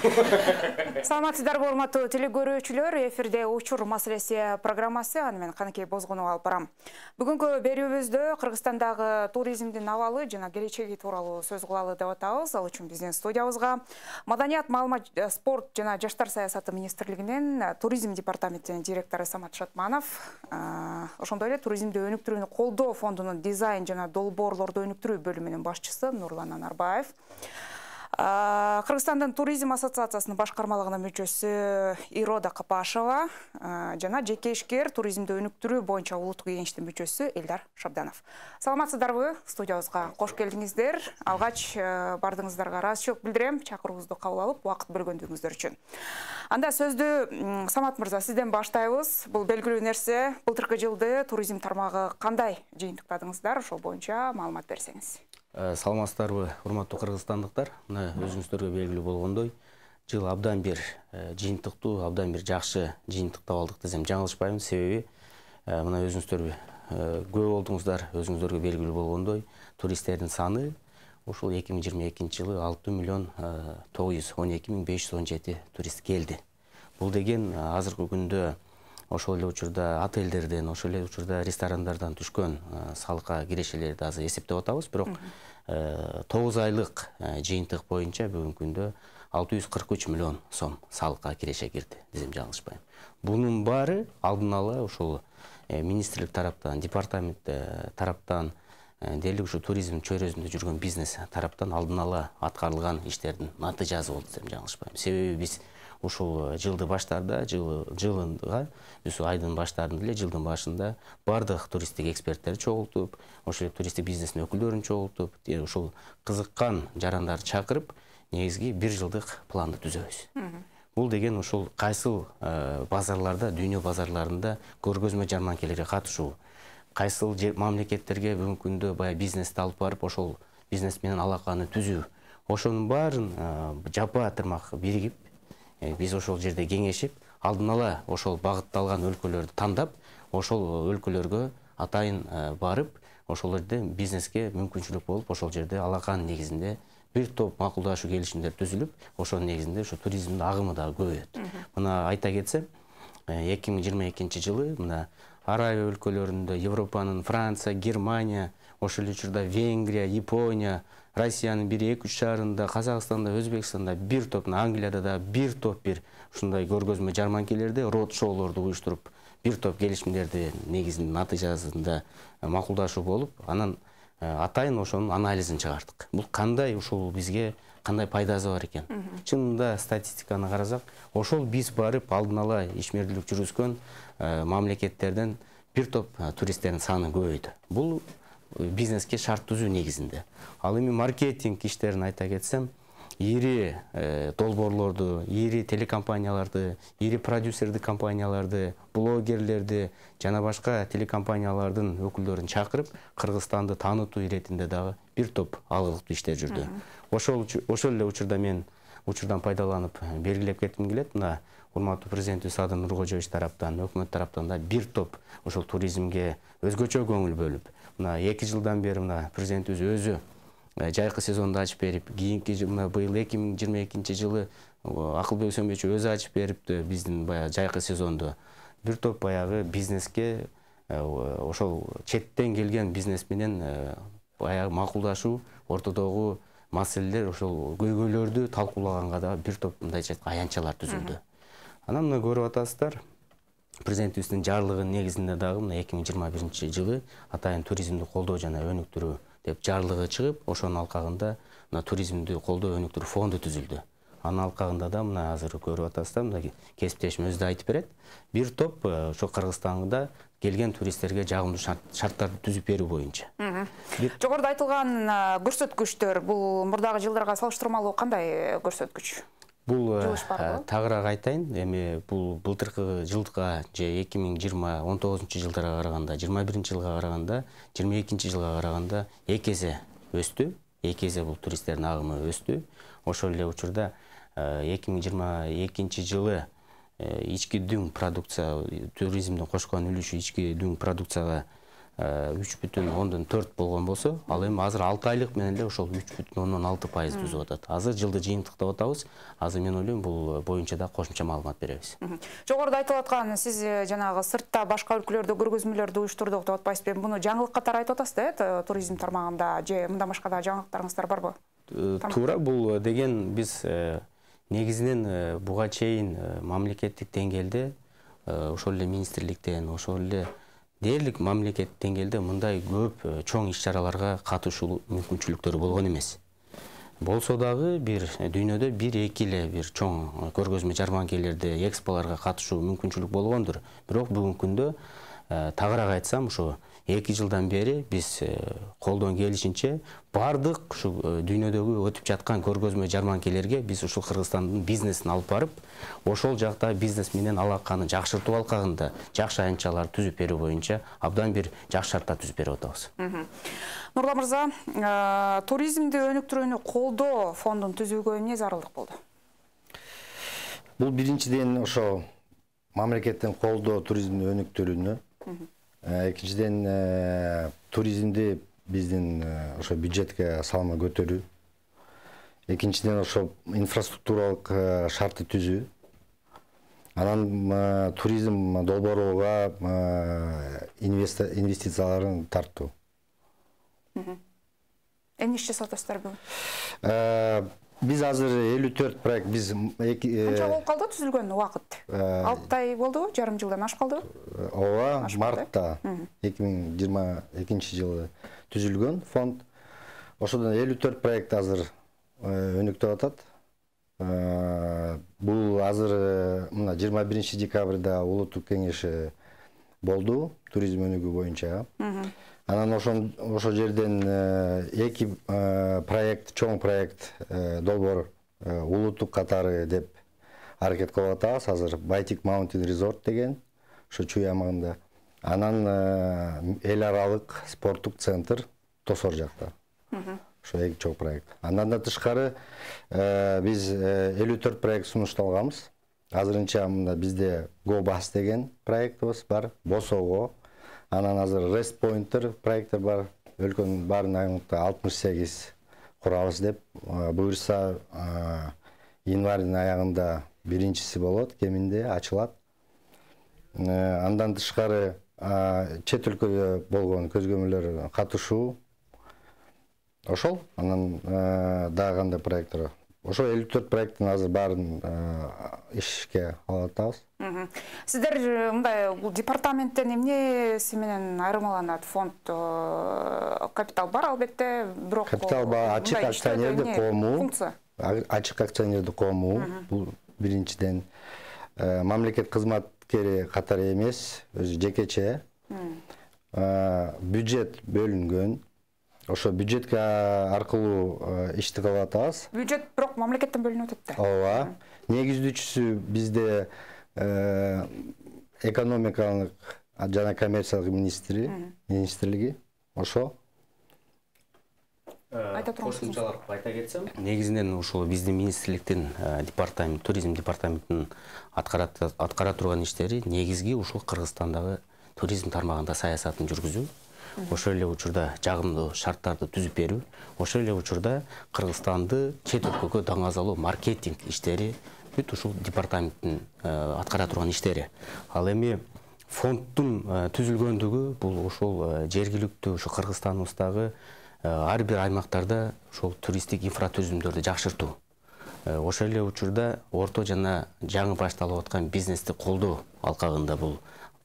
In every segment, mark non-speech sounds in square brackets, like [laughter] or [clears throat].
[laughs] саламатсыздар урматтуу телекөрүүчүлөр эфирде учур маселеси программасы аны мен каныкей бозгунова алып барам бүгүнкү берүүбүздө кыргызстандагы туризмдин абалы жана келечеги тууралуу сөз кылалы деп атабыз ал үчүн биздин студиябызга маданият маалымат э, спорт жана жаштар саясаты министрлигинин э, туризм департаментинин директору самат шатманов э, ошондой эле туризмди өнүктүрүүнү колдоо фондунун дизайн жана долбоорлорду өнүктүрүү бөлүмүнүн башчысы нурлан анарбаев кыргызстандын туризм ассоциациясынын башкармалыгынын мүчөсү ирода капашева жана жеке ишкер туризмди өнүктүрүү боюнча улуттук кеңештин мүчөсү элдар шабданов саламатсыздарбы студиябызга кош келдиңиздер алгач баардыгыңыздарга ыраазычылык билдирем чакырууңузду кабыл алып убакыт бөлгөндүгүңүздөр үчүн анда сөздү самат мырза сизден баштайбыз бул белгилүү нерсе былтыркы жылды туризм тармагы кандай жыйынтыктадыңыздар ошол боюнча маалымат берсеңиз Э, саламатсыздарбы урматтуу кыргызстандыктар мына өзүңүздөргө белгилүү болгондой жыл абдан бир э, жыйынтыктуу абдан бир жакшы жыйынтыктап алдык десем жаңылышпаймын себеби э, мына өзүңүздөр күбө болдуңуздар өзүңүздөргө белгилүү болгондой туристтердин саны ушул эки миң жыйырма экинчи жылы алты миллион тогуз жүз он эки миң беш жүз он жети турист келди бул деген азыркы күндө ошол эле учурда отелдерден ошол эле учурда ресторандардан түшкөн э, салыкка кирешелерди азыр эсептеп атабыз бирок э, тогуз айлык э, жыйынтык боюнча бүгүнкү күндө алты жүз кырк үч миллион сом салыкка киреше кирди десем жаңылышпайм бунун баары алдын ала ушул министрлик тараптан департамент тараптан дээрлик ушу туризм чөйрөсүндө жүргөн бизнес тараптан алдын ала аткарылган иштердин натыйжасы болду десем жаңылышпайм себеби биз ушул э, жылды баштарда жылы биз айдын баштарында эле жылдын башында баардык туристтик эксперттерди чогултуп ошол эле туристтик бизнестин өкүлдөрүн чогултуп ушул кызыккан жарандарды чакырып негизги бир жылдык планды түзөбүз бул деген ушул кайсыл э, базарларда дүйнө базарларында көргөзмө жарманкелерге катышуу кайсыл мамлекеттерге бүгүнкү күндө баягы бизнести алып барып ошол бизнес менен алаканы түзүү ошонун баарын э, жапа тырмак биригип біз ошол жерде кеңешип алдын ала ошол багытталган өлкөлөрдү тандап ошол өлкөлөргө атайын барып ошол жерде бизнеске мүмкүнчүлүк болуп ошол жерде алаканын негизинде бир топ макулдашуу келишимдер түзүлүп ошонун негизинде ошо туризмдин агымы дагы көбөйөт мына айта кетсем эки миң жыйырма экинчи жылы мына арабия өлкөлөрүндө европанын франция германия ошол эле учурда венгрия япония россияның бір екі үш шарында, қазақстанда өзбекстанда бір топ англияда да бір топ бир ушундай көргөзмө жарманкелерде рот шоулорду уюштуруп бир топ келишимдерди негизинде натыйжасында э, макулдашуу болуп анан э, атайын ошонун анализин чыгардык бул кандай ушул бизге кандай пайдасы бар экен чынында статистиканы карасак ошол биз барып алдын ала ишмердүүлүк жүргүзгөн э, мамлекеттерден бир топ туристтердин саны көбөйдү бул бизнеске шарт түзүү негизинде ал эми маркетинг иштерин айта кетсем ири э, долбоорлорду ири телекомпанияларды ири продюсердик компанияларды блогерлерди жана башка телекомпаниялардын өкүлдөрүн чакырып кыргызстанды таанытуу иретинде дагы бир топ алгылыктуу иштер жүрдү ошол ошол эле учурда мен учурдан пайдаланып э, белгилеп кетким келет мына урматтуу президентибиз садыр нуркожоевич тараптан өкмөт тараптан да бир топ ошол туризмге өзгөчө көңүл бөлүп мына эки жылдан бери мына президентибиз өзү жайкы сезонду ачып берип кийинки мына быйыл эки миң жыйырма экинчи жылы акылбек өсөнбөйчү өзү ачып беріпті биздин баягы жайкы сезонду бир топ баягы бизнеске э, ошол четтен келген бизнес менен э, баягы макулдашуу ортодогу маселелер ошол көйгөйлөрдү талкуулаганга дагы бир топ айтканда аянтчалар түзүлдү анан мына көрүп атасыздар президент өзінің жарлығы негізінде дағы мына эки миң жыйырма биринчи жылы атайын туризмді қолдау жана өнүктүрүү деп жарлығы чыгып ошонун алкагында мына туризмди колдоо өнүктүрүү фонду түзүлдү анын алкагында да мына азыр көрүп атасыз да мына кесиптешим өзү да айтып берет бир топ э, ошо кыргызстанда келген туристтерге жагымдуу шарттарды түзүп берүү боюнча жогоруда айтылган э, көрсөткүчтөр бул мурдагы жылдарга салыштырмалуу кандай э, көрсөткүч Бұл э, э, тағырақ айтайын, бұл бұлтырқы жылдыға, 2019 жылдыға қарағанда, 21 жылға қарағанда, 22 жылға қарағанда екезе өсті, екезе бұл туристтерін ағымы өсті. Ошөлі өтшірді, 2022 жылы ешкі э, дүң продукция, туризмдің қошқан үлі ішкі ешкі дүң продукцияға Э, үч бүтүн ондон төрт болгон болсо ал эми азыр алты айлык менен эле ошол үч бүтүн ондон алты пайыз түзүп атат азыр жылды жыйынтыктап атабыз азыр мен ойлойм бул боюнча дагы кошумча маалымат беребиз жогоруда айтылып аткан сиз э, жанагы сыртта башка өлкөлөрдө көргөзмөлөрдү уюштурдук деп атпайсызбы эми муну жаңылык катары айтып атасыз да э туризм тармагында же мындан башка дагы жаңылыктарыңыздар барбы э, туура бул деген биз негизинен буга чейин мамлекеттик деңгээлде ошол эле министрликтен ошол эле дээрлик мамлекет деңгээлде мындай көп э, чоң иш чараларга катышуу мүмкүнчүлүктөрү болгон эмес болсо дагы бир э, дүйнөдө бир эки эле бир чоң э, көргөзмө жарманкелерде эксполарга катышуу мүмкүнчүлүк болгондур бирок бүгүнкү күндө тагыраак айтсам ушу эки жылдан бери біз колдон э, келишинче бардық ушул э, дүйнөдөгү өтүп жаткан көргөзмө жарманкелерге биз ушул кыргызстандын бизнесин алып барып ошол жакта бизнес менен алаканы жакшыртуу алкагында жакшы аянтчаларды түзүп берүү боюнча абдан бир жакшы шарттар түзүп берип атабыз нурлан мырза э, туризмди өнүктүрүүнү колдоо фондун түзүүгө эмне зарылдык болду бул биринчиден ошо мамлекеттин колдоо туризмди өнүктүрүүнү Э, экинчиден э, туризмди биздин э, ошо бюджетке салыма көтөрүү экинчиден ошо инфраструктуралык шартты түзүү анан туризм долбоорга инвестицияларын тартуу эмне иш жасап атасыздар бүгүн биз азыр элүү төрт проект биз канча э, болуп калды түзүлгөн убакыт э, алты ай болдубу жарым жылдан ашып калдыбы ооба мартта эки миң жыйырма экинчи жылы түзүлгөн фонд ошодон элүү төрт проект азыр э, өнүктүп атат бул азыр мына жыйырма биринчи декабрда улуттук кеңеши болду туризм өнүгүү боюнча анан анано ошол жерден э, эки э, проект чоң проект э, долбоор улуттук катары деп аракет кылып атабыз азыр байтик маунтин резорт деген ошо чүй аймагында анан эл аралык спорттук центр тосор жакта ошо эки чоң проект андан да тышкары биз элүү төрт проект сунушталганбыз азырынча мына бизде гobas деген проектибиз бар босого анан азыр рест поintтер проекти бар өлкөнүн баарын айата алтымыш сегиз курабыз деп э, буюрса э, январдын аягында биринчиси болот кеминде ачылат э, андан тышкары чет өлкөдө болгон көзгөмөлөр катышуу ошол анан дагы кандай проекттер ошо элүү төрт проекттин азыр баарын ишке алып атабыз сиздер э, мындай э, бул департаменттен эмнеси менен айырмаланат фонд э, капитал бар албетте бирок капитал ба ачык акционердик коому функция ачык акционердик коому бул биринчиден мамлекет кызматкери катары эмес өзү жекече бюджет бөлүнгөн ошо бюджетке аркылуу ишти кылып атабыз бюджет бирок мамлекеттен бөлүнүп атат да ооба негиздүүчүсү бизде Э, экономикалык жана коммерциялык министри министрлиги ошо э, айта кошумчалар кылып айта кетсем негизинен ушул биздин министрликтин э, департамент туризм департаментинин аткара турган иштери негизги ушул кыргызстандагы туризм тармагында саясатын жүргүзүү ошол эле учурда жагымдуу шарттарды түзүп берүү ошол эле учурда кыргызстанды чет өлкөгө даңазалоо маркетинг иштери бүт ушул департаменттин э, аткара турган иштери ал эми фонддун э, түзүлгөндүгү бул ушул э, жергиликтүү ушу кыргызстаныбыздагы ар бир аймактарда ушул туристтик инфратүзүмдөрдү жакшыртуу ошол эле учурда орто жана жаңы башталып аткан бизнести колдоо алкагында бул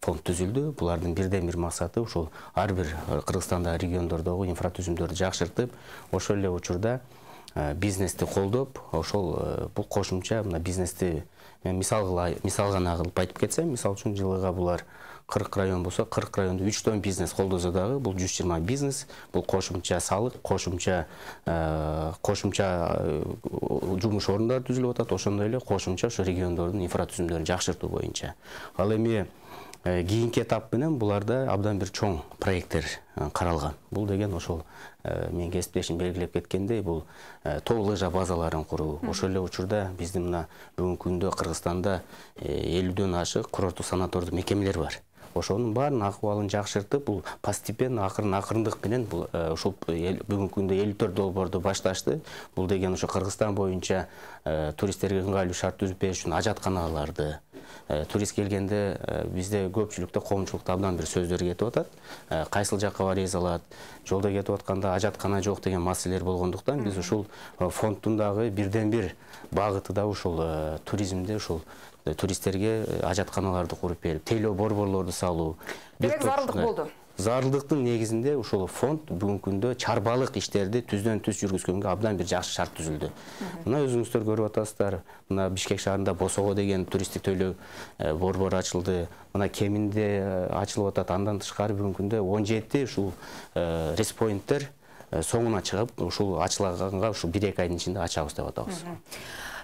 фонд түзүлдү булардын бирден бир максаты ушул ар бир кыргызстандагы региондордогу инфратүзүмдөрдү жакшыртып ошол эле учурда Э, бизнесті қолдап ошол э, бұл қосымша мына бизнесті мысал ғана қылып айтып кетсем мысалы үчүн жылыга булар кырк район 40 районда районду тон бизнес колдосо дагы бул жүз жыйырма бизнес бул кошумча салык кошумча кошумча э, жұмыс орындары түзіліп атат ошондой эле кошумча ошо региондордун инфратүзүмдөрүн жакшыртуу боюнча ал эми Э, кийинки этап менен буларда абдан бир чоң проекттер э, каралган бул деген ошол э, мен кесиптешим белгилеп кеткендей бул тоо лыжа базаларын куруу ошол эле учурда биздин мына бүгүнкү күндө кыргызстанда элүүдөн ашык курорттук санатордук мекемелер бар ошонун баарынын акыбалын жакшыртып бул постепенно акырын акырындык менен бул ушул бүгүнкү күндө элүү төрт долбоорду башташты бул деген ошо кыргызстан боюнча туристтерге ыңгайлуу шарт түзүп бериш үчүн ажатканаларды Э, турист келгенде э, бізде көпшілікті қоғамшылықта абдан бір сөздер кетіп жатады э, қайсыл жаққа барез алады жолда кетіп жатқанда қана жоқ деген мәселелер болғандықтан біз ушул фондтыңдағы бірден бір бир багыты да ушул туризмде ушул туристтерге ажатханаларды құрып берип тейлөө борборлорду салу. зарылдық болды. Зарылдықтың негізінде ошол фонд бүгүнкү күндө чарбалык иштерди түздөн түз жүргүзгөнгө абдан бир жакшы шарт түзілді. мына өзүңүздөр көрүп атасыздар мына бишкек шаарында босого деген туристтик төлөө э, борбор ачылды мына кеминде э, ачылып атат андан тышкары бүгүнкү күндө он жети ушул э, соңына соңуна чыгып ушул ачылганга ушул бир эки айдын ичинде деп атабыз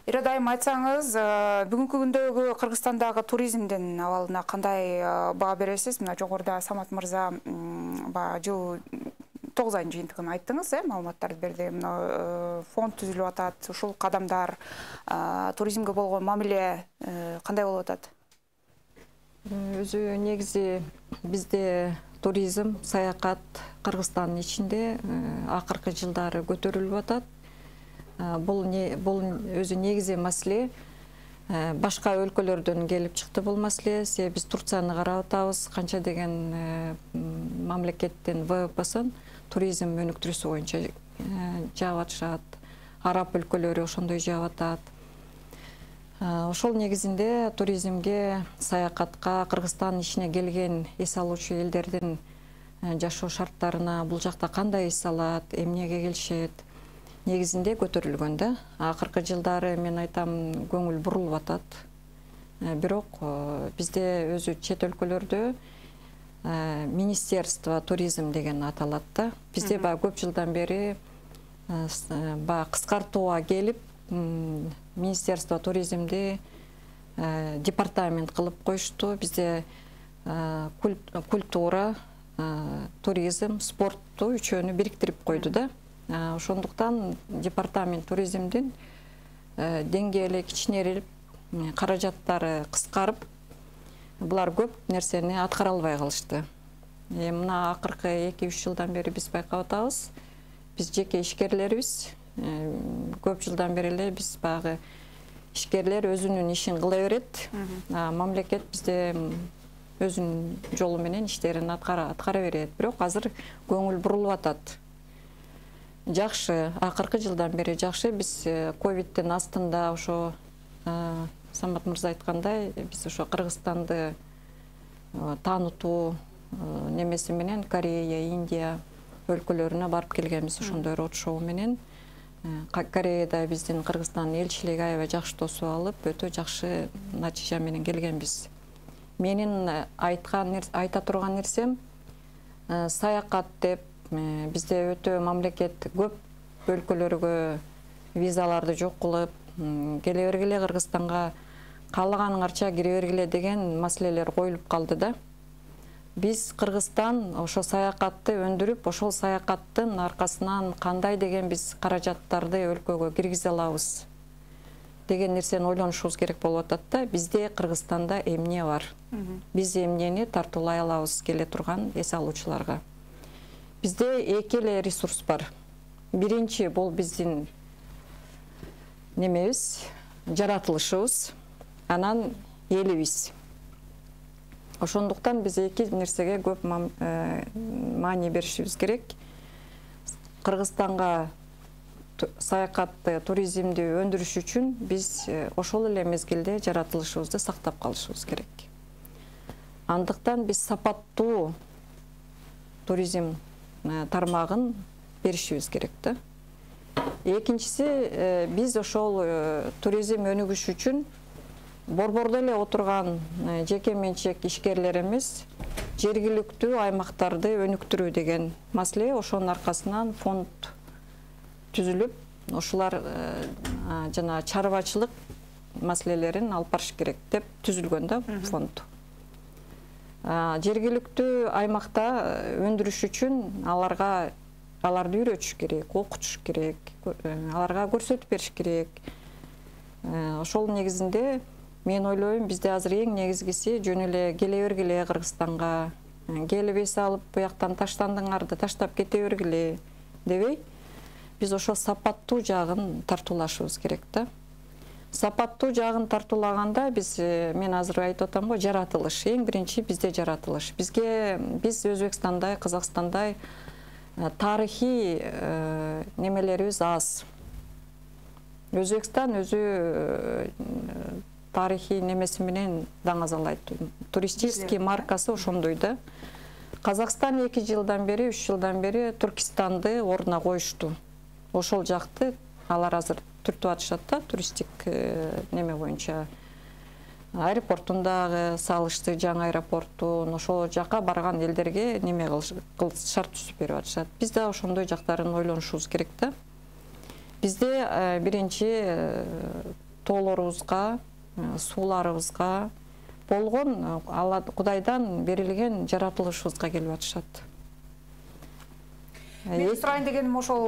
ира дайым айтсаңыз э, бүгүнкү күндөгү кыргызстандагы туризмдин абалына кандай э, баа бересиз мына жогоруда самат мырза баягы жыл тогуз айдын жыйынтыгын айттыңыз э маалыматтарды берди мына э, фонд түзүлүп атат ушул кадамдар туризмге болгон мамиле кандай болуп атат өзү негизи бизде туризм саякат кыргызстандын ичинде акыркы жылдары көтөрүлүп атат бул бул өзү негизи маселе башка өлкөлөрдөн келип чыкты бул маселе себеби биз турцияны карап атабыз канча деген э, мамлекеттин ввпсын туризм өнүктүрүүсү боюнча э, жаап атышат араб өлкөлөрү ошондой жаап атат ошол негизинде туризмге саякатка кыргызстан ичине келген эс алуучу элдердин э, жашоо шарттарына бул жакта кандай эс алат эмнеге келишет негізінде көтерілген да ақырқы жылдары мен айтам көңіл бұрылып атат ә, бирок ә, бизде өзү чет өлкөлөрдө ә, министерство туризм деген аталат да бизде баягы көп жылдан бери баягы кыскартууга келип министерство туризмди департамент кылып коюшту бизде культура туризм спортту үчөөнү бириктирип койду да Э, ошондуктан департамент туризмдин э, деңгээли кичинеип каражаттары кыскарып булар көп нерсени аткара албай калышты эми мына акыркы эки үч жылдан бери биз байкап атабыз биз жеке ишкерлерибиз э, көп жылдан бери эле биз баягы ишкерлер өзүнүн ишин кыла берет а мамлекет бизде өзүнүн жолу менен иштерин аткара берет бирок азыр көңүл бурулуп атат жакшы акыркы жылдан бери жакшы биз э, ковиддин астында ошо э, самат мырза айткандай биз ошо кыргызстанды э, таанытуу немеси менен корея индия өлкөлөрүнө барып келгенбиз ошондой рот шоу менен кореяда биздин кыргызстандын элчилиги аябай жакшы тосуп алып өтө жакшы натыйжа менен келгенбиз менин айткан айта турган нерсем саякат деп бизде өтө мамлекет көп өлкөлөргө визаларды жок кылып келе бергиле кыргызстанга каалаганыңарча кире бергиле деген маселелер коюлуп калды да биз кыргызстан ошол саякатты өндүрүп ошол саякаттын аркасынан кандай деген биз каражаттарды өлкөгө киргизе алабыз деген нерсени ойлонушубуз керек болуп атат да бизде кыргызстанда эмне бар биз эмнени тартуулай алабыз келе турган эс алуучуларга бизде эки эле ресурс бар биринчи бул биздин немебиз жаратылышыбыз анан элибиз ошондуктан биз эки нерсеге көп э, маани беришибиз керек кыргызстанга саякатты туризмди өндүрүш үчүн биз э, ошол эле мезгилде жаратылышыбызды сактап калышыбыз керек андыктан биз сапаттуу туризм Э, тармагын беришибиз керек да экинчиси э, биз ошол э, туризм өнүгүшү үчүн борбордо эле отурган жеке менчик ишкерлер эмес жергиликтүү аймактарды өнүктүрүү деген маселе ошонун аркасынан фонд түзүлүп ушулар жанагы чарбачылык маселелерин алып барыш керек деп түзүлгөн да фонд жергілікті аймақта э, өндіріш үшін аларға аларды үйрөтүш керек окутуш керек э, аларга көрсөтүп бериш керек ошол э, негізінде мен ойлойм бізде азыр эң негизгиси жөн эле келе бергиле кыргызстанга эс алып бияктан таштандыңарды таштап кете бергиле дебей биз ошол сапаттуу жагын тартуулашыбыз керек да Сапатту жағын тартулағанда, біз э, мен азыр айтып атам ғой жаратылыш Ең бірінші бізде жаратылыш Бізге біз өзбекстандай казакстандай э, тарыхый э, немелерибиз аз өзбекстан өзі тарихи немеси менен даңазалайт туристический маркасы ошондой да қазақстан эки жылдан бері, үш жылдан бері Түркістанды ордуна коюшту ошол жақты, алар азыр түртүп атышат да туристтик э, неме боюнча аэропортун дагы салышты жаңы аэропорттун ошол жака барган элдерге неме шарт түзүп берип атышат биз дагы ошондой жактарын ойлонушубуз керек да бизде э, биринчи э, тоолорубузга сууларыбызга болгон кудайдан берилген жаратылышыбызга келип атышат мен сұрайын дегенім ошол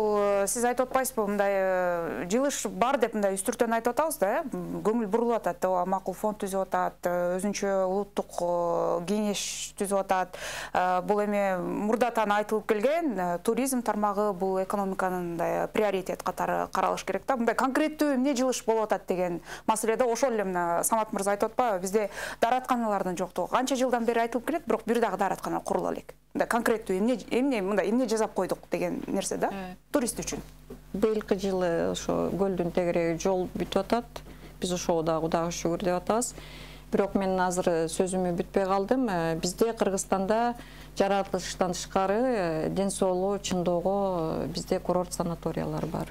сиз айтып атпайсызбы мындай жылыш э, бар деп мындай үстүртөн айтып атабыз да э көңүл бурулуп атат ооба макул фонд түзүп атат э, өзүнчө улуттук кеңеш түзүп атат э, бул эми мурдатан айтылып келген туризм тармагы бул экономиканын мындай приоритет катары каралыш керек да мындай конкреттүү эмне жылыш болуп атат деген маселеде ошол эле мына самат мырза айтып атпайбы бизде дааратканалардын жоктугу канча жылдан бери айтылып келет бирок бир дагы даараткана курула элек мындай конкреттүү эмне эмне мындай эмне жасап койдук деген нерсе да э. турист үчүн быйылкы жылы ошо көлдүн тегереги жол бүтүп атат биз ошого дагы кудайга шүгүр деп атабыз бирок мен азыр сөзүмө бүтпөй калдым э, бизде кыргызстанда жаратылыштан тышкары э, ден соолугу чындоого бизде курорт санаториялар бар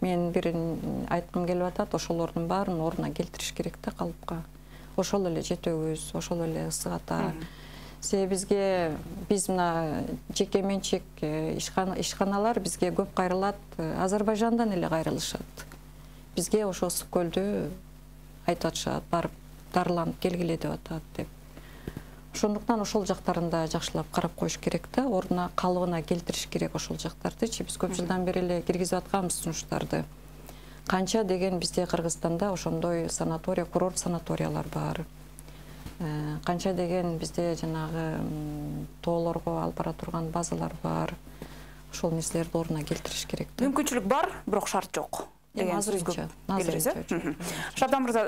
мен бирин айткым келип атат ошолордун баарын ордуна келтириш керек да калыпка ошол эле жетөөбүз ошол эле ысык ата себеби бизге биз мына жеке менчик э, ишканалар бизге көп кайрылат э, азербайжандан эле кайрылышат бизге ошо ысык көлдү айтып атышат барып дарыланып келгиле деп атат деп ошондуктан ошол жактарын да жакшылап карап коюш керек да ордуна калыбына келтириш керек ошол жактардычы биз көп жылдан бери эле киргизип атканбыз сунуштарды канча деген бизде кыргызстанда ошондой санаторий курорт санаториялар бар Э, канча деген бизде жанагы тоолорго алып бара турган базалар бар ошол нерселерди ордуна келтириш керек да мүмкүнчүлүк бар бирок шарт жок деген сөз көп шабдан мырза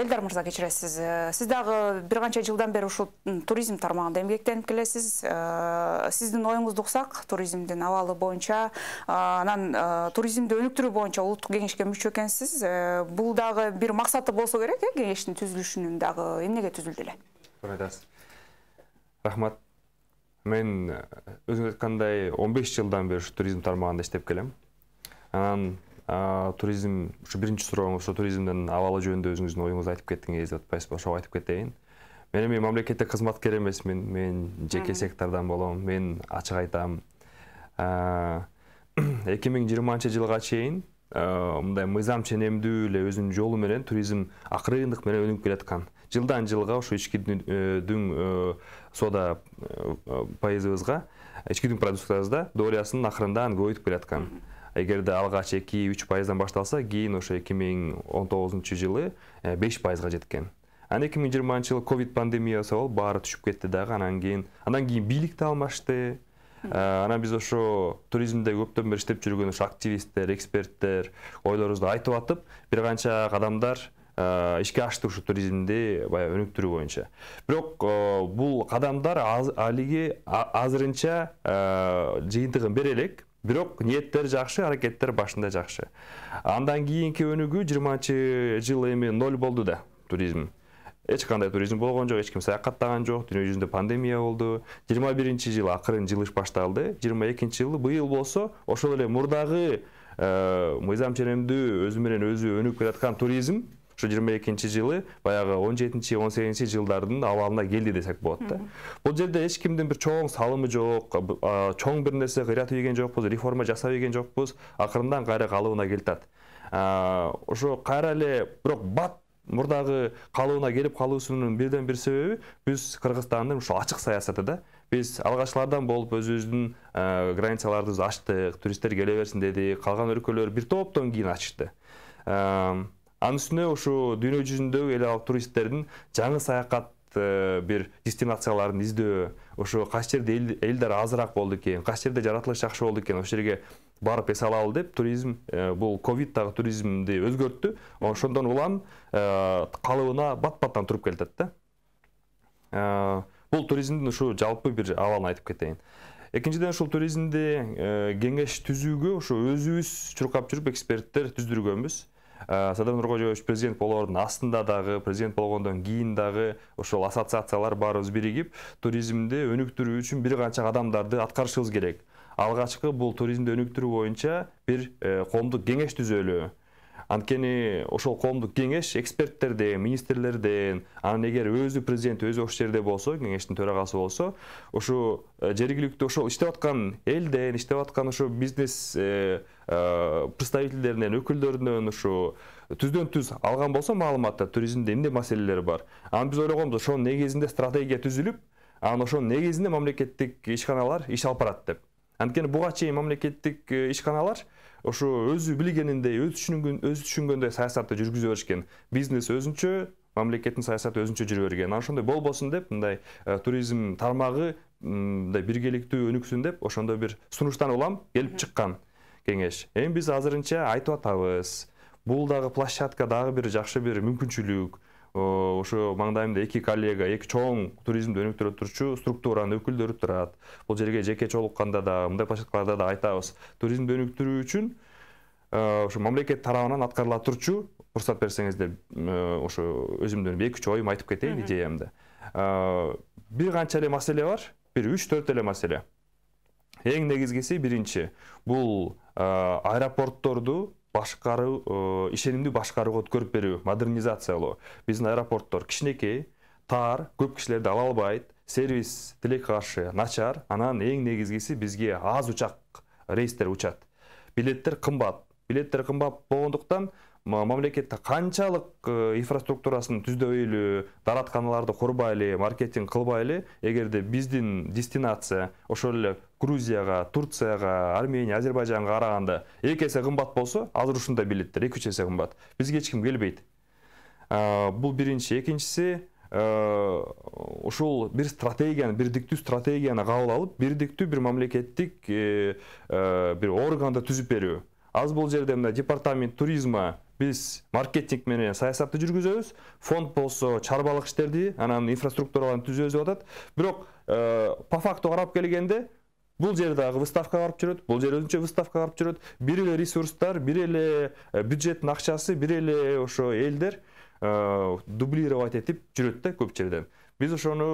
элдар мырза кечиресиз э, сиз дагы бир канча жылдан бери ушул туризм тармагында эмгектенип келесиз э, сиздин оюңузду уксак туризмдин абалы боюнча анан э, туризмди өнүктүрүү боюнча улуттук кеңешке мүчө экенсиз бул дагы бир максаты болсо керек э кеңештин түзүлүшүнүн дагы эмнеге түзүлдү эле туура айтасыз рахмат мен өзүңүз айткандай он беш жылдан бери ушу туризм тармагында иштеп келем анан туризм ушу биринчи сурооң ушу туризмдин абалы жөнүндө өзүңүздүн оюңузду айтып кеттиңиз деп атпайсызбы ошого айтып кетейин мен эми мамлекеттик кызматкер эмесмин мен жеке сектордон болом мен ачык айтам [clears throat] эки миң жыйырманчы жылга чейин мындай мыйзам ченемдүү эле өзүнүн жолу менен туризм акырындык менен өнүгүп келеаткан жылдан жылга ушу ички дүн э, э, соода э, пайызыбызга ички дүн продукциябызга долясын акырындан көбөйтүп келеаткан эгерде алгач эки үч пайыздан башталса кейін ошо 2019 жылы 5 э, пайызга жеткен анан 2020 миң жыйырманчы жылы ковид пандемиясы болуп баары түшүп кетти дагы анан кийин андан кийин бийлик да алмашты э, анан биз ошо туризмде көптөн бери иштеп жүргөн ошо активисттер эксперттер ойлорубузду айтып атып бир канча кадамдар э, ишке ашты ушу туризмди баягы өнүктүрүү боюнча бирок бул кадамдар алиги азырынча жыйынтыгын бере элек бирок ниеттер жакшы аракеттер башында жакшы андан кийинки өнүгүү жыйырманчы жыл эми ноль болду да туризм эч кандай туризм болгон жок эч ким саякаттаган жок дүйнө жүзүндө пандемия болду жыйырма биринчи жылы акырын жылыш башталды жыйырма экинчи жылы быйыл болсо ошол эле мурдагы мыйзам ченемдүү өзү менен өзү өнүгүп туризм ушу жыйырма экинчи жылы баягы он жетинчи он сегизинчи жылдардын абалына келди десек болот да бул жерде эч кимдин бир чоң салымы жок чоң бир нерсе кыйрат ийген жокпуз реформа жасап ийген жокпуз акырындан кайра калыбына келатат ошо кайра эле бирок бат мурдагы калыбына келип калуусунун бирден бир себеби биз кыргызстандын ушул ачык саясаты да биз алгачкылардан болуп өзүбүздүн границаларыбызды ачтык туристтер келе берсин дедик калган өлкөлөр бир топтон кийин ачышты анын үстүнө ушу дүйнө жүзүндөгү эл аралык туристтердин жаңы саякат э, бир дестинацияларын издөө ошо кайсы жерде элдер азыраак болду экен кайсы жерде жаратылыш жакшы болду экен ошол жерге барып эс алалы деп туризм э, бул ковид дагы туризмди өзгөрттү ошондон улам э, калыбына бат баттан туруп келатат да бул туризмдин ушу жалпы бир абалын айтып кетейин экинчиден ушул туризмди кеңеш түзүүгө ушу өзүбүз чуркап жүрүп эксперттер түздүргөнбүз Э, садыр нуркожоевич президент болоордун астында дагы президент болгондон кийин дагы ошол ассоциациялар баарыбыз биригип туризмди өнүктүрүү үчүн бир канча кадамдарды аткарышыбыз керек алгачкы бул туризмди өнүктүрүү боюнча бир э, коомдук кеңеш түзөлү анткени ошол коомдук кеңеш эксперттерден министрлерден анан эгер өзү президент өзү ошол жерде болсо кеңештин төрагасы болсо ушу э, жергиликтүү ошол иштеп аткан элден иштеп аткан ушу бизнес э, э, представительдеринен өкүлдөрүнөн ушу түздөн түз алган болсо маалыматты туризмде эмне маселелер бар анан биз ойлогонбуз ошонун негизинде стратегия түзүлүп анан ошонун негизинде мамлекеттик ишканалар иш алып барат деп анткени буга чейин мамлекеттик ишканалар ошо өзү билгениндей өз түшүнгөн өзү түшүнгөндөй саясатты жүргүзө беришкен бизнес өзүнчө мамлекеттин саясаты өзүнчө жүрө берген ana ошондой болбосун деп мындай э, туризм тармагы мындай биргеликтүү өнүксүн деп ошондой бир сунуштан улам келип чыккан кеңеш эми биз азырынча айтып атабыз бул дагы площадка дагы бир жакшы бир мүмкүнчүлүк ошо маңдайымда эки коллега эки чоң туризмди өнүктүрө турчу структуранын өкүлдөрү турат бул жерге жеке жолукканда да мындай площадкаларда да айтабыз туризмди өнүктүрүү үчүн э, ошо мамлекет тарабынан аткарыла турчу уруксат берсеңиздер э, ошо өзүмдүн эки үч оюмду айтып кетейин идеямды э, бир канча эле маселе бар бир үч төрт эле маселе эң негизгиси биринчи бул аэропортторду башкаруу э, ишенимдүү башкарууга өткөрүп берүү модернизациялоо биздин аэропорттор кичинекей таар көп кишилерди ала албайт сервис тилекке каршы начар анан эң негизгиси бизге аз учак рейстер учат билеттер кымбат билеттер кымбат болгондуктан мамлекетте канчалык инфраструктурасын түздөйлү даратканаларды курбайлы маркетинг кылбайлы эгерде биздин дестинация ошол эле грузияга турцияга армения азербайжанга караганда эки эсе кымбат болсо азыр ушундай билеттер эки үч эсе кымбат бизге эч ким келбейт бул биринчи экинчиси ушул бир стратегияны бирдиктүү стратегияны кабыл алып бирдиктүү бир мамлекеттик э, э, бир органды түзүп берүү аз бул жерде мына департамент туризма биз маркетинг менен саясатты жүргүзөбүз фонд болсо чарбалык иштерди анан инфраструктураларды түзөбүз деп атат бирок по факту карап келгенде бул жер дагы выставкага барып жүрөт бул жер өзүнчө выставка барып жүрөт бир эле ресурстар бир эле бюджеттин акчасы бир эле ошо элдер e, дублировать этип жүрөт да көп жерден биз ошону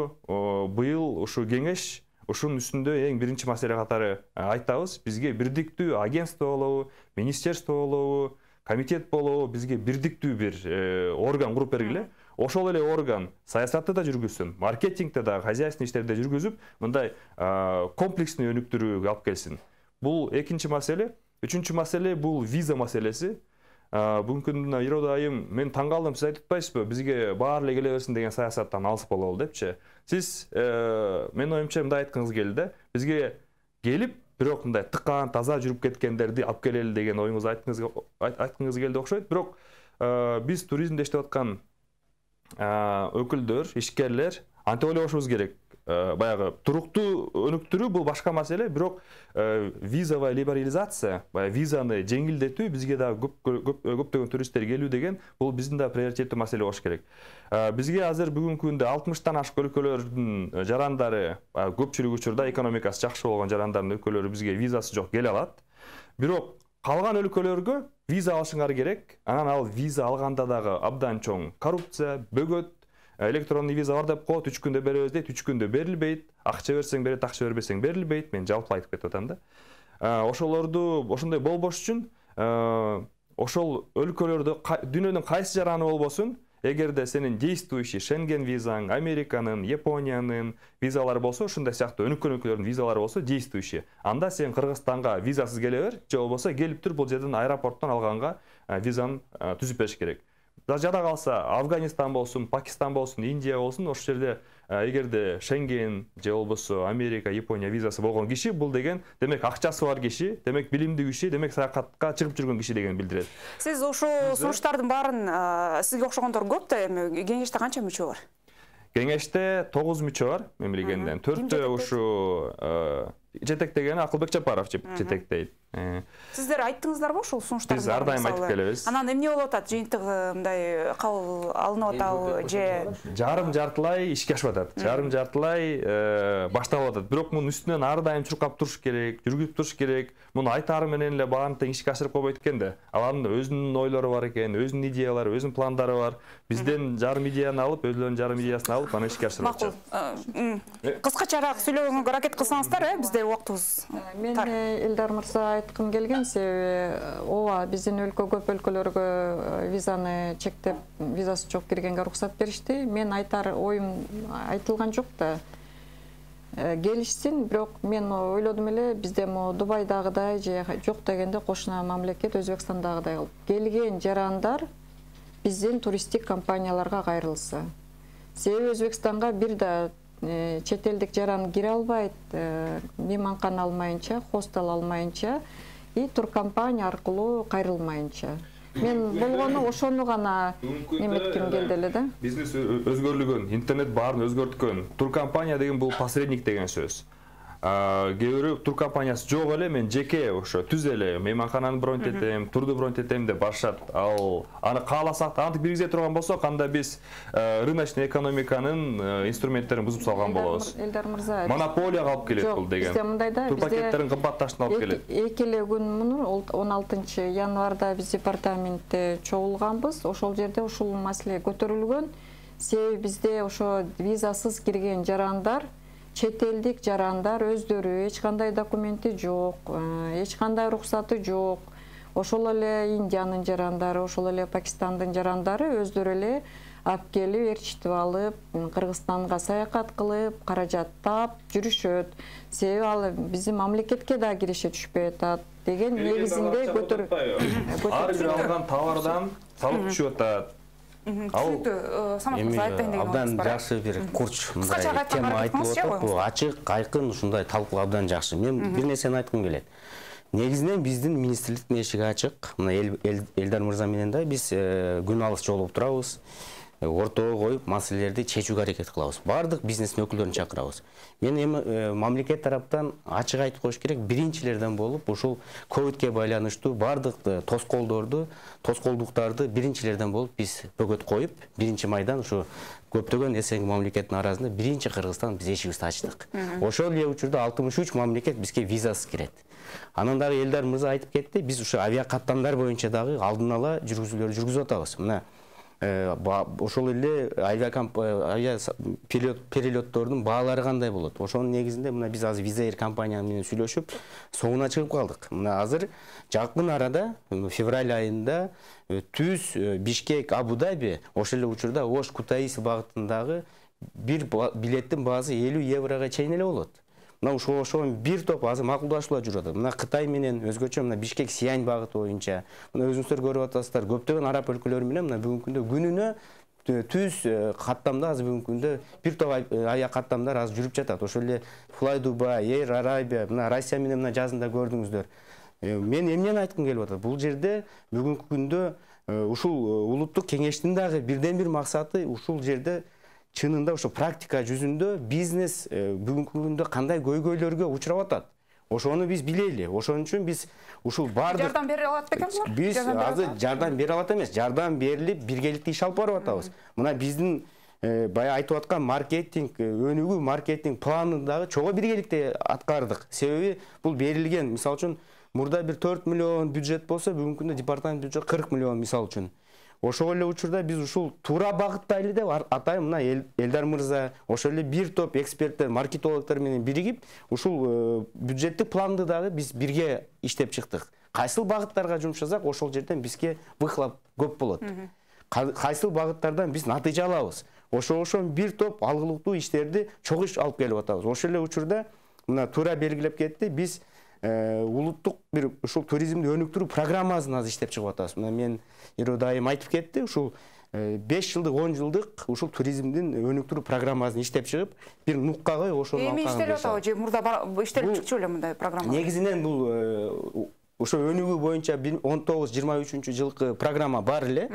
быйыл ушул кеңеш ушунун үстүндө эң биринчи маселе катары айтабыз бизге бирдиктүү агентство болобу министерство болобу комитет болобу бизге бирдиктүү бир э, орган куруп бергиле ошол эле орган саясатты да жүргүзсүн маркетингти дагы хозяйственный иштерди да жүргүзүп мындай комплексный өнүктүрүүгө алып келсин бул экинчи маселе үчүнчү маселе бул виза маселеси бүгүнкү күндө ирод айым мен таң калдым сиз айтып атпайсызбы бизге баары эле келе берсин деген саясаттан алыс бололу депчи сиз э, менин оюмча мындай айткыңыз келди да бизге келип бирок мындай тыкан таза жүрүп кеткендерди алып келели деген оюңузду айткыңыз келди окшойт бирок э, биз туризмде иштеп аткан э, өкүлдөр ишкерлер антип ойлобошубуз керек баягы турукту өнүктүрүү бул башка маселе бирок визовая либерализация баягы визаны жеңилдетүү бизге дагы көптөгөн туристтер келүү деген бул биздин дагы приоритеттүү маселе болуш керек бизге азыр бүгүнкү күндө алтымыштан ашык өлкөлөрдүн жарандары көпчүлүк учурда экономикасы жакшы болгон жарандардын өлкөлөрү бизге визасы жок келе алат бирок калган өлкөлөргө виза алышыңар керек анан ал виза алганда дагы абдан чоң коррупция бөгөт электронный виза бар деп коет үч күндө беребиз дейт үч күндө берилбейт акча берсең берет акча бербесең берилбейт мен жалпы айтып кетип атам да э, ошолорду ошондой болбош үчүн э, ошол өлкөлөрдө дүйнөнүн кайсы жараны болбосун эгерде сенин действующий шенген визаң американын япониянын визалары болсо ушундай сыяктуу өнүккөн өлкөлөрдүн визалары болсо действующий анда сен кыргызстанга визасыз келе бер же болбосо келип туруп бул жерден аэропорттон алганга э, визаны түзүп бериш керек даже жада қалса афганистан болсын пакистан болсын индия болсын осы жерде э, егер де шенген же болбосо америка япония визасы болған киши бұл деген демек ақшасы бар киши демек билимдүү киши демек саякатка чыгып жүргөн киши дегенди билдирет сиз ушул сунуштардын баарын э, сизге окшогондор көп да эми кеңеште канча мүчө бар кеңеште тогуз мүчө бар мен билгенден төртөө ушу жетектеген акылбек жапаров жетектейт Э. сиздер айттыңыздарбы ушул сунуштарды биз ар дайым айтып келебиз анан эмне болуп атат жыйынтыгы э, мындай э, кабыл алынып атабы же жарым жартылай ишке ашып атат жарым жартылай башталып атат бирок мунун үстүнөн ар дайым чуркап туруш керек жүргүзүп туруш керек муну айтары менен эле баарын тең ишке ашырып койбойт экен да алардын өзүнүн ойлору бар экен өзүнүн идеялары өзүнүн пландары бар бизден жарым идеяны алып өзүлөрүнүн жарым идеясын алып анан ишке ашырып атышат макул кыскачараак сүйлөгөнгө аракет кылсаңыздар э бизде убактыбыз мен элдар мырза айтқым келген себебі ооба біздің өлкө көп өлкөлөргө визаны чектеп визасы жок киргенге уруксат беришти мен айтар оюм айтылган жок да келишсин бирок мен ойлодум эле бизде могу дубайдагыдай же жок дегенде кошуна мамлекет өзбекстандагыдай кылып келген жарандар биздин туристтик компанияларга кайрылса себеби өзбекстанга бир да Э, чет элдик жаран кире албайт э, мейманкана алмайынча хостел алмайынча и туркомпания аркылуу кайрылмайынча мен болгону ошону гана эметким келди эле да бизнес э, өзгөрүлгөн интернет баарын өзгөрткөн туркомпания деген бул посредник деген сөз кээ бирөө тур компаниясы жок эле мен жеке ошо түз эле мейманкананы бронить этем турду бронь этем деп барышат ал аны кааласак да антип киргизе турган болсок анда биз рыночный экономиканын инструменттерин бузуп салган болобуз элдар мырза э, монополияга алып келет бул деген бизде мындай да тур пакеттердин кымбатташына алып келет эки эле күн мурун он алтынчы январда биз департаментте чогулганбыз ошол жерде ушул маселе көтөрүлгөн себеби бизде ошо визасыз кирген жарандар шетелдік жарандар өздері кандай документи жоқ кандай рұқсаты жоқ ошол эле индиянын жарандары ошол эле пакистандын жарандары өздөрү эле алып келип ээрчитип алып кыргызстанга саякат кылып каражат тап жүрүшөт себеби ал биздин мамлекетке да киреше түшпөй атат деген негизинде көтөрүп. ар бир алган товардан салык түшүп атат абдан э, жақсы бір курч тема айтылып отыр бұл ашық айқын ушундай талқылы абдан жакшы мен бір нерсени айтқым келет Негізінен біздің министрликтин эшиги ашық. мына элдар мырза менен да биз күн э, алыс жолугуп турабыз ортого қойып маселелерди чечүүгө аракет кылабыз барлық бизнестин өкілдерін чакырабыз мен эми э, мамлекет тараптан ашық айтып коюш керек биринчилерден болып, ушул ковидке байланыштуу баардык э, тоскоолдорду тоскоолдуктарды биринчилерден болуп биз бөгөт коюп биринчи майдан ушу көптөгөн снг мамлекеттин арасында биринчи кыргызстан биз эшигибизди ачтык ошол эле учурда алтымыш үч мамлекет бизге визасыз кирет анан дагы элдар мырза айтып кетти биз ушу авиакаттамдар боюнча дагы алдын ала жүргүзүүлөрдү жүргүзүп атабыз мына Э, ошол эле перелеттордун баалары кандай болот ошонун негизинде мына биз азыр виза эйр компания менен сүйлөшүп соңуна чыгып калдык мына азыр жакын арада февраль айында э, түз э, бишкек абу даби ошол эле учурда ош кутаиси багытындагы бир билеттин баасы элүү еврого чейин эле болот мына ошо ошоон бир топ азыр макулдашуулар жүрүп атат мына кытай менен өзгөчө мына бишкек сиянь багыты боюнча мына өзүңүздөр көрүп атасыздар көптөгөн араб өлкөлөрү менен мына бүгүнкү күндө күнүнө түз э, каттамда азыр бүгүнкү күндө бир топ э, аяк каттамдар азыр жүрүп жатат ошол эле флай дубай эйр арабия мына россия менен мына жазында көрдүңүздөр э, мен эмнени айткым келип атат бул жерде бүгүнкү күндө ушул улуттук кеңештин дагы бирден бир максаты ушул жерде чынында ошо практика жүзүндө бизнес э, бүгүнкү күндө кандай көйгөйлөргө учурап атат ошону биз билели ошон үчүн биз ушул баардык жардам бере алат бекенсиңер биз азыр жардам бере алат эмес жардам берилип биргеликте иш алып барып атабыз мына биздин э, баягы айтып аткан маркетинг э, өнүгүү маркетинг планын дагы чогуу биргеликте аткардык себеби бул берилген мисалы үчүн мурда бир төрт миллион бюджет болсо бүгүнкү күндө департамент бюджет кырк миллион мисалы үчүн ошол эле учурда биз ушул туура багыттайлы деп атайын мына элдар мырза ошол эле бир топ эксперттер маркетологдор менен биригип ушул э, бюджеттик планды дагы биз бирге иштеп чыктык кайсыл багыттарга жумшасак ошол жерден бизге выхлоп көп болот кайсыл багыттардан биз натыйжа алабыз ошон бир топ алгылыктуу иштерди чогуу алып келип атабыз ошол эле учурда мына туура белгилеп кетти биз улуттук бир ушул туризмди өнүктүрүү программасын азыр иштеп чыгып атабыз мына мен ирода дайым айтып кетти ушул беш жылдык он жылдык ушул туризмдин өнүктүрүү программасын иштеп чыгып бир нукка кой ошону эми иштелип атабы же мурда иштелип чыкчу беле мындай программа негизинен бул ошо өнүгүү боюнча он тогуз жыйырма үчүнчү жылкы программа бар эле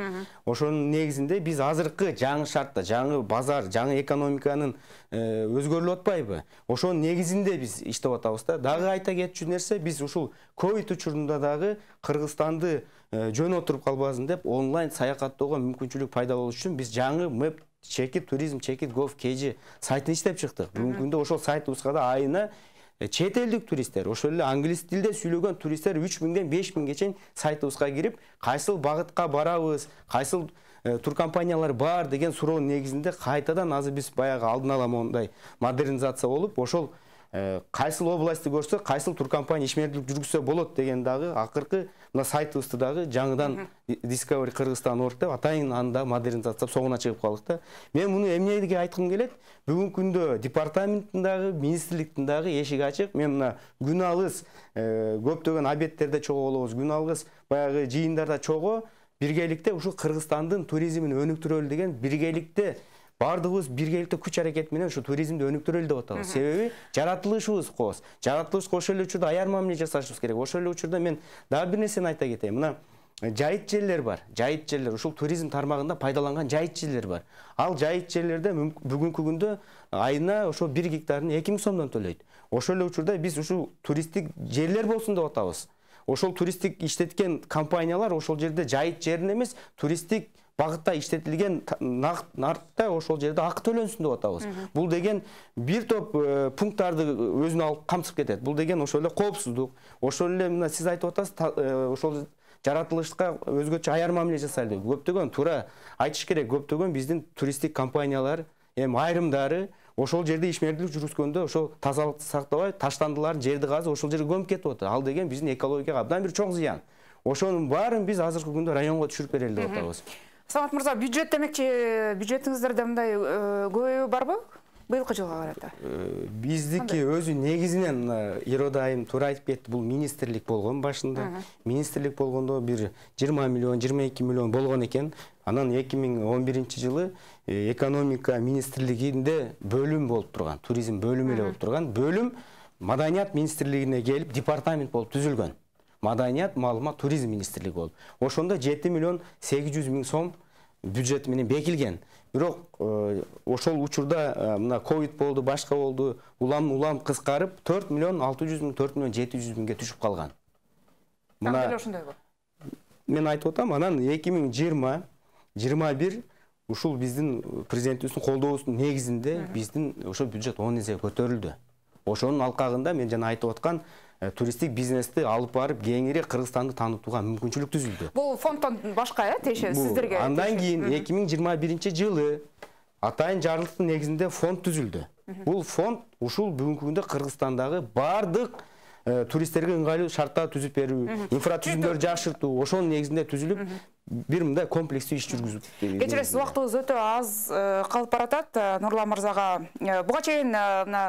ошонун негизинде биз азыркы жаңы шартта жаңы базар жаңы экономиканын э, өзгөрүлүп атпайбы ошонун негизинде биз иштеп атабыз да дагы айта кетчү нерсе биз ушул ковид учурунда дагы кыргызстанды э, жөн отуруп калбасын деп онлайн саякаттоого мүмкүнчүлүк пайда болуш үчүн биз жаңы мэп чекит туризм чекит gov kg сайтын иштеп чыктык бүгүнкү күндө ошол сайтыбызга да айына чет элдик туристтер ошол эле англис тилде сүйлөгөн туристтер үч миңден беш миңге чейин сайтыбызга кирип кайсыл багытка барабыз кайсыл туркомпаниялар бар деген суроо негизинде кайтадан азыр биз баягы алдын ала моундай модернизация болуп ошол Э, қайсыл областы көрсе қайсыл компания ишмердүүлүк жүргүзсө болот деген дагы акыркы мына сайтыбызды дагы жаңыдан discovery кыргызстан орг деп атайын анда модернизациялап соңуна чыгып калдык да мен муну эмнеге айткым келет бүгүнкү күндө департаменттин дагы министрликтин дагы эшиги ачык мен мына күн алыс э, көптөгөн обедтерде чогуу болобуз күн алыс баягы жыйындарда чогуу биргеликте ушул кыргызстандын туризмин өнүктүрөлү деген биргеликте баардыгыбыз биргеликте күч аракет менен ушу туризмди өнүктүрөлү деп атабыз себеби жаратылышыбыз кооз жаратылыш ошол эле учурда аярма мамиле жасашыбыз керек ошол эле учурда мен дагы бир нерсени айта кетейин мына э, жайыт жерлер бар жайыт жерлер ушул туризм тармагында пайдаланган жайыт жерлер бар ал жайыт жерлерде бүгүнкү күндө э, айына ошо бир гектарын эки миң сомдон төлөйт ошол эле учурда биз ушул туристтик жерлер болсун деп атабыз ошол туристтик иштеткен компаниялар ошол жерде жайыт жерин эмес туристтик бағытта иштетилген нарық нарықта ошол жерде акы төлөнсүн деп атабыз бул деген бир топ э, пункттарды өзүнө алып камсып кетет бул деген ошол эле коопсуздук ошол эле мына сиз айтып атасыз э, ошол жаратылышка өзгөчө аяр мамиле жасайлы көптөгөн туура айтыш керек көптөгөн биздин туристтик компаниялар эми айрымдары ошол жерде ишмердүүлүк жүргүзгөндө ошол тазалыкты сактабай таштандыларын жерди казып ошол жерге көмүп кетип атат ал деген биздин экологияга абдан бир чоң зыян ошонун баарын биз азыркы күндө районго түшүрүп берели деп атабыз самат Мұрза бюджет демекчи бюджетиңиздерде мындай э, көбөйүү барбы быйылкы жылга карата э, биздики Біздікі өзі негізінен э, айым туура айтып кетти бұл министрлик болгон башында Министерлік болғанда бір 20 миллион 22 миллион болған екен, анан 2011 жылы экономика министрлигинде бөлім болып тұрған, туризм бөлүмү эле болуп турган бөлүм маданият министрлигине келип департамент болып түзілген маданият маалымат туризм министрлиги болуп ошондо жети миллион сегиз жүз миң сом бюджет менен бекилген бирок ошол учурда мына ковид болду башка болду улам улам кыскарып төрт миллион алты жүз миң төрт миллион жети жүз миңге түшүп калган мына деле ошондойбу мен айтып атам анан эки миң жыйырма жыйырма бир ушул биздин президентибиздин колдоосунун негизинде биздин ошо бюджет он эсе көтөрүлдү ошонун алкагында мен жана айтып аткан Э, туристтик бизнести алып барып кеңири кыргызстанды таанытууга мүмкүнчүлүк түзүлдү бул фондтон башка э иә, тиеши сиздерге андан кийин эки миң жыйырма биринчи жылы атайын жарлыктын негизинде фонд түзүлдү бул фонд ушул бүгүнкү күндө кыргызстандагы баардык э, туристтерге ыңгайлуу шарттар түзүп берүү инфратүзүмдөрдү жакшыртуу ошонун негизинде түзүлүп бир мындай комплекстүү иш жүргүзүп кечиресиз убактыбыз өтө аз э, калып баратат э, нурлан мырзага э, буга чейин мына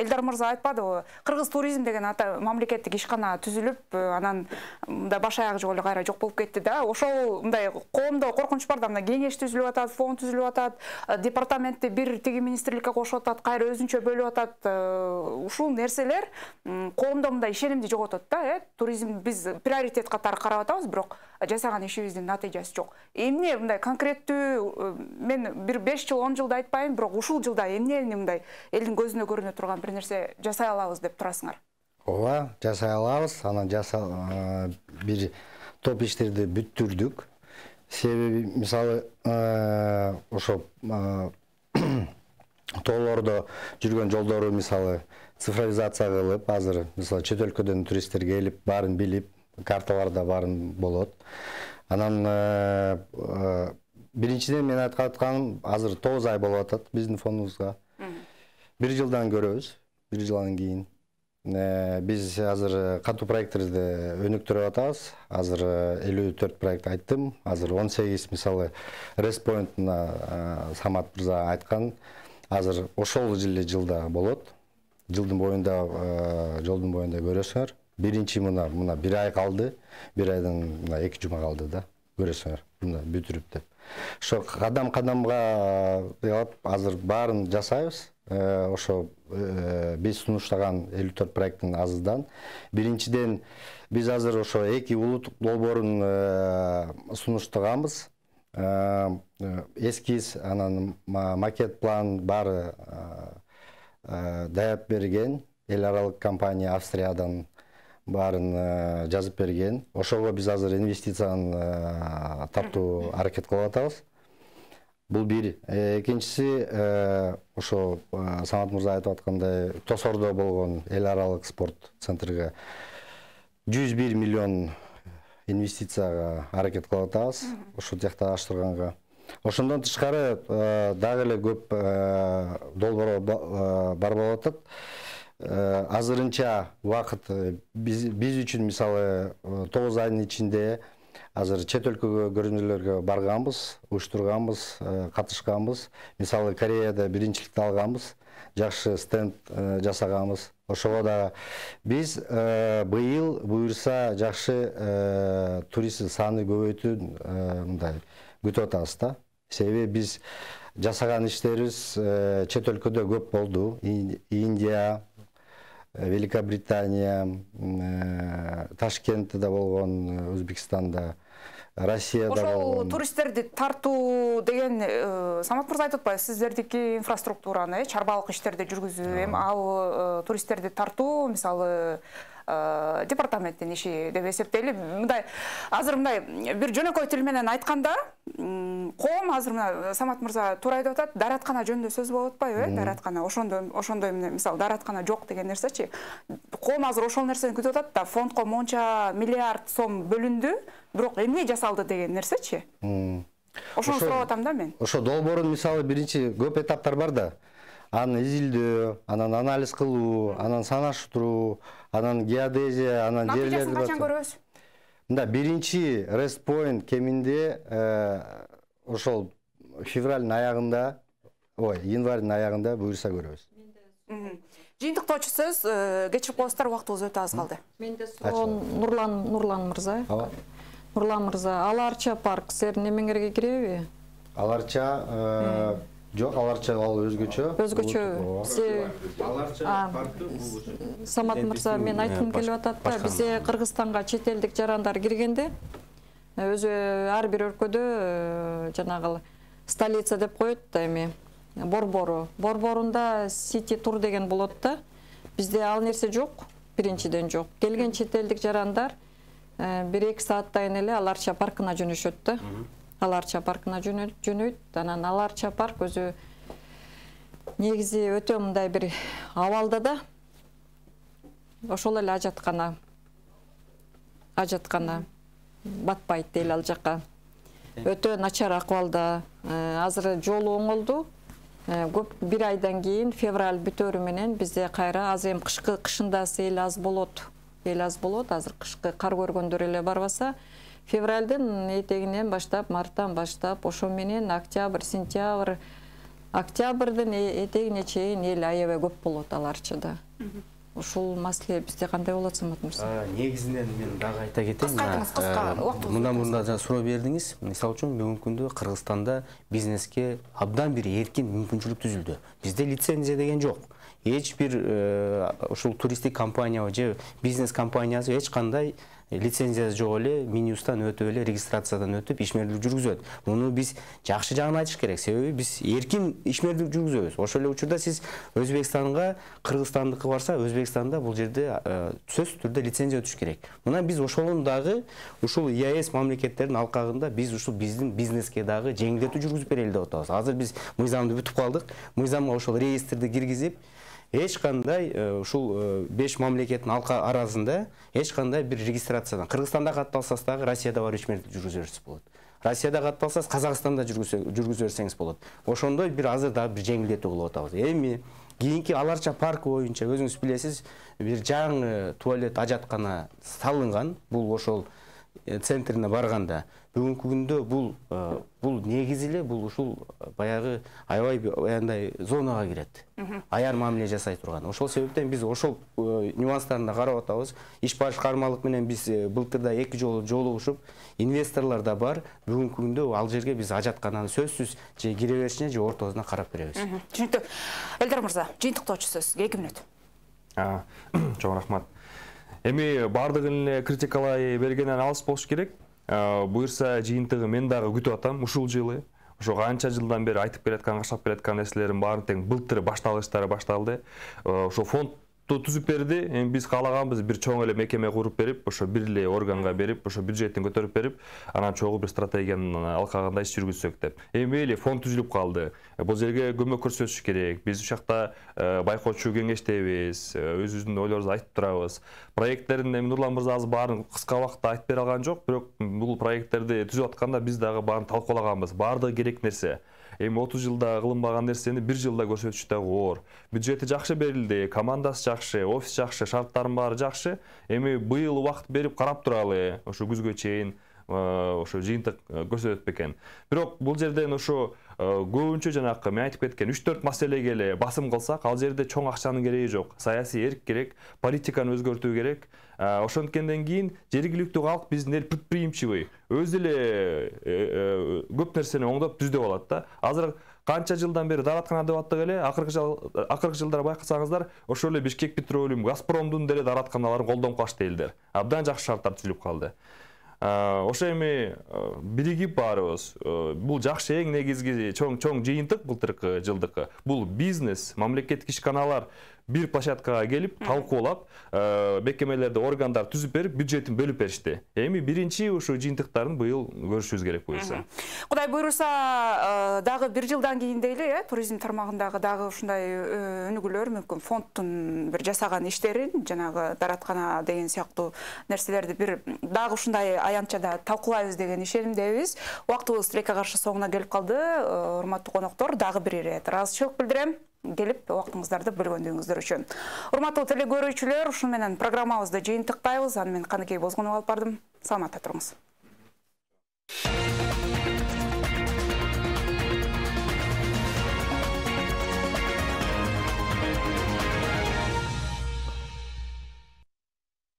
элдар мырза айтпадыбы кыргыз туризм деген ата мамлекеттик ишкана түзүлүп анан мындай баш аягы жок эле кайра жок болуп кетти да ошол мындай коомдо коркунуч бар да мына кеңеш түзүлүп атат фонд түзүлүп атат департаментти бир тиги министрликке кошуп атат кайра өзүнчө бөлүп атат ушул нерселер коомдо мындай ишенимди жоготот да э туризм биз приоритет катары карап атабыз бирок жасаган ишибиздин натыйжасы жок эмне мындай конкреттүү э, мен бир беш жыл он жылды айтпайын бирок ушул жылда эмне эмнени мындай элдин көзүнө көрүнө турган бир нерсе жасай алабыз деп турасыңар ооба жасай алабыз анан жаса э, бир топ иштерди бүттүрдүк себеби мисалы э, ошо [clears throat] тоолордо жүргөн жолдору мисалы цифровизация кылып азыр мисалы чет өлкөдөн туристтер келип баарын билип карталарда барын болот анан э, э, биринчиден мен айтып атканым азыр тогуз ай болуп атат биздин фондубузга бир жылдан көрөбүз бир жылдан кийин э, биз азыр катуу проекттерди өнүктүрүп атабыз азыр элүү төрт проект айттым азыр он сегиз мисалы респоинт мына самат мырза айткан азыр ошол эле жылда болот жылдын боюнда жолдун боюнда көрөсүңөр биринчи мына мына бир ай калды бир айдан мына эки жума калды да көрөсүңөр мына бүтүрүп деп ошо кадам кадамга кылып азыр баарын жасайбыз ошо биз сунуштаган элүү төрт проекттин азыздан биринчиден биз азыр ошо эки улуттук долбоорун сунуштаганбыз эскиз анан макет план баары даяп берген эл аралык компания австриядан баарын э, жазып берген ошого биз азыр инвестицияны э, тартуу аракет кылып атабыз бул бир э, экинчиси ошо самат мырза айтып аткандай тосордо болгон эл аралык спорт центрге жүз бир миллион инвестицияга аракет кылып атабыз ушул тиякта аштырганга ошондон тышкары дагы эле көп долбоор бар болуп атат Э, азырынча убакыт э, біз үшін үчүн мисалы э, тогуз айдын ичинде азыр чет өлкөгө көрүнүүлөргө барганбыз уюштурганбыз катышканбыз мисалы кореяда биринчиликти алганбыз жакшы стенд жасаганбыз ошого да биз быйыл буюрса жакшы турист саны көбөйтүүн мындай күтүп атабыз да себеби биз жасаган иштерибиз чет өлкөдө көп болду индия Э, великобритания э, да болгон өзбекстанда э, россияда болгон ошол туристтерди тартуу деген самат мырза айтып атпайбы сиздердики инфраструктураны э чарбалык иштерди жүргүзүү эми ал туристтерди тартуу мисалы Э, департаменттин иши деп эсептейли мындай азыр мындай бир жөнөкөй тил менен айтканда коом азыр мына самат мырза туура айтып атат даараткана жөнүндө сөз болуп атпайбы э даараткана ошондой ошондой мисалы даараткана жок деген нерсечи коом азыр ошол нерсени күтүп атат да фондко монча миллиард сом бөлүндү бирок эмне жасалды деген нерсечи ошону сурап атам да мен ошо долбоорун мисалы биринчи көп этаптар бар да анан изилдөө анан анализ кылуу анан санаштыруу анан геодезия анан жерлерди качан көрөбүз мында биринчи рест point кеминде э, ошол февральдын аягында ой январдын аягында буюрса көрөбүз жыйынтыктоочусуз э, кечирип коесуздар убактыбыз өтө аз калды менде суроо нурлан нурлан мырза ооба нурлан мырза арча парк силер немеңерге ал арча э, жок аларча ал өзгөчө өзгөчө бизде самат мырза мен э, айткым келип атат да бизде кыргызстанга чет элдик жарандар киргенде э, өзү ар бир өлкөдө э, жанагы столица деп коет да эми борбору борборунда сити тур деген болот да бизде ал нерсе жок биринчиден жок келген чет элдик жарандар бир эки сааттан кийин эле аларча паркына жөнөшөт да ала арча паркына жөнөйт анан ала арча парк өзү негизи өтө мындай бир абалда да ошол эле ажаткана ажаткана батпайт дейли ал жака э. өтө начар акыбалда э, азыр жолу оңолду э, көп бир айдан кийин февраль бүтөрү менен бизде кайра азыр эми кышкы кышында эл аз болот эл аз болот азыр кышкы кар көргөндөр эле барбаса Февральден етегінен баштап марттан баштап ошо менен октябрь сентябрь октябрдын етегіне э, чейин эл аябай көп болот аларчы да ушул маселе бизде кандай болот самат Негізінен мен дагы айта кетейин э, мына мурда жана суроо бердиңиз мисалы үчүн бүгүнкү күндө кыргызстанда бизнеске абдан бир эркин мүмкүнчүлүк түзілді Бізде лицензия деген жоқ. эч бир э, ушул туристтик компания же бизнес компаниясы эч кандай лицензиясы жоқ эле минюстан өтүп эле регистрациядан өтүп ишмердүүлүк жүргүзөт муну биз жакшы жагын айтыш керек себеби биз эркин ишмердүүлүк жүргүзөбүз ошол эле учурда сиз өзбекстанга кыргызстандыкы барса өзбекстанда бул жерде сөзсүз түрдө лицензия өтүш керек мына биз ошонун дагы ушул еаэс мамлекеттердин алкагында биз ушул биздин бизнеске дагы жеңилдетүү жүргүзүп берели деп атабыз азыр биз мыйзамды бүтүп калдык мыйзамга ошол реестрди киргизип эч кандай э, ушул э, беш мамлекеттин алка арасында эч кандай бир регистрациядан кыргызстанда катталсаңыз дагы россияда барып ишмер жүргүзө берсеңиз болот россияда катталсаңыз казакстанда жүргүзө берсеңиз болот ошондой бир азыр дагы бир жеңилдетүү кылып атабыз эми кийинки аларча парк боюнча өзүңүз билесиз бир жаңы туалет ажаткана салынган бул ошол центрине барғанда бүгінгі күндө бұл бұл негізіле эле бул ушул баягы аябай андай зонага аяр мамиле жасай тұрған ошол себептен біз ошол нюанстарын қарап карап атабыз иш башкармалык менен біз былтыр екі эки жолу жолугушуп инвесторлор да бар бүгүнкү күндө ал жерге биз ажаткананы сөзсүз же кире беришине же ортосуна карап беребиз түшүнүктүү элдар мырза жыйынтыктоочу сөз эки мүнөт [clears throat] чоң рахмат эми баардыгын эле критикалай бергенден алыс болуш керек э, буюрса жыйынтыгы мен дагы күтүп атам ушул жылы ошо канча жылдан бери айтып кашап келе аткан нерселердин баарын тең былтыр башталыштары башталды э, ошо фонд тутту түзүп берди эми биз каалаганбыз бир чоң эле мекеме куруп берип ошо бир эле органга берип ошо бюджеттин көтөрүп берип анан чогуу бир стратегиянын алкагында иш жүргүзсөк деп эми эле фонд түзүлүп калды э, бул жерге көмөк көрсөтүш керек биз ушул жакта э, байкоочу кеңештебиз э, өзүбүздүн ойлорубузду айтып турабыз проекттерин эми нурлан азыр баарын кыска убакытта айтып бере алган жок бирок бул проекттерди түзүп атканда биз дагы баарын талкуулаганбыз баардыгы керек нерсе эми отуз жылда кылынбаган нерсени бир жылда көрсөтүш дагы оор бюджети жакшы берилди командасы жакшы офис жакшы шарттардын баары жакшы эми быйыл убакыт берип карап туралы ошо күзгө чейин э, ошо жыйынтык э, көрсөтөт бекен бирок бул жерден ошо көбүнчө жанакы мен айтып кеткен үч төрт маселеге эле басым кылсак ал жерде чоң акчанын кереги жок саясий эрк керек политиканы өзгөртүү керек ә, ошенткенден кийин жергиликтүү калк биздин эл предприимчивый өзү эле көп нерсени оңдоп түздөп алат да азыр канча жылдан бери даараткана деп аттык эле акыркы жылдары байкасаңыздар ошол эле бишкек петролиум газпромдун деле дааратканаларын колдонуп калышты элдер абдан жакшы шарттар түзүлүп калды Э, ошо эми э, биригип баарыбыз э, бул жакшы эң негизги чоң чоң жыйынтык былтыркы жылдыкы бул бизнес мамлекеттик ишканалар бир площадкага келип талкуулап мекемелерди органдар түзүп берип бюджетин бөлүп беришти эми биринчи ушу жыйынтыктарын быйыл көрүшүбүз керек буюрса кудай буюрса дагы бир жылдан кийин дейли э туризм тармагындагы дагы ушундай өнүгүүлөр мүмкүн фонддун бир жасаган иштерин жанагы даараткана деген сыяктуу нерселерди бир дагы ушундай аянтчада талкуулайбыз деген ишенимдебиз убактыбыз тилекке каршы соңуна келип калды урматтуу коноктор дагы бир ирет ыраазычылык билдирем келип убактыңыздарды бөлгөндүгүңүздөр үчүн урматтуу теле көрүүчүлөр ушуну менен программабызды жыйынтыктайбыз аны мен каныкей бозгунова алып бардым саламатта туруңуз